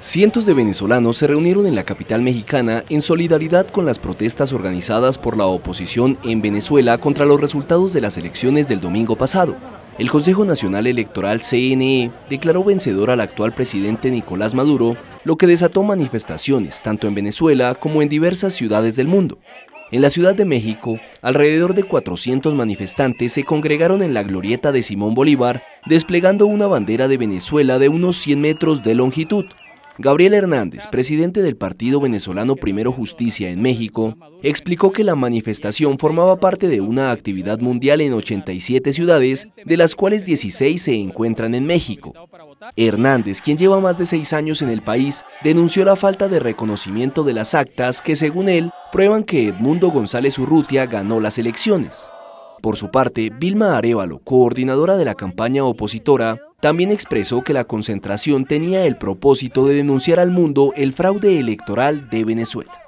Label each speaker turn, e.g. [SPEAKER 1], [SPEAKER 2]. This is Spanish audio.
[SPEAKER 1] Cientos de venezolanos se reunieron en la capital mexicana en solidaridad con las protestas organizadas por la oposición en Venezuela contra los resultados de las elecciones del domingo pasado. El Consejo Nacional Electoral CNE declaró vencedor al actual presidente Nicolás Maduro, lo que desató manifestaciones tanto en Venezuela como en diversas ciudades del mundo. En la Ciudad de México, alrededor de 400 manifestantes se congregaron en la glorieta de Simón Bolívar, desplegando una bandera de Venezuela de unos 100 metros de longitud. Gabriel Hernández, presidente del Partido Venezolano Primero Justicia en México, explicó que la manifestación formaba parte de una actividad mundial en 87 ciudades, de las cuales 16 se encuentran en México. Hernández, quien lleva más de seis años en el país, denunció la falta de reconocimiento de las actas que, según él, prueban que Edmundo González Urrutia ganó las elecciones. Por su parte, Vilma Arevalo, coordinadora de la campaña opositora, también expresó que la concentración tenía el propósito de denunciar al mundo el fraude electoral de Venezuela.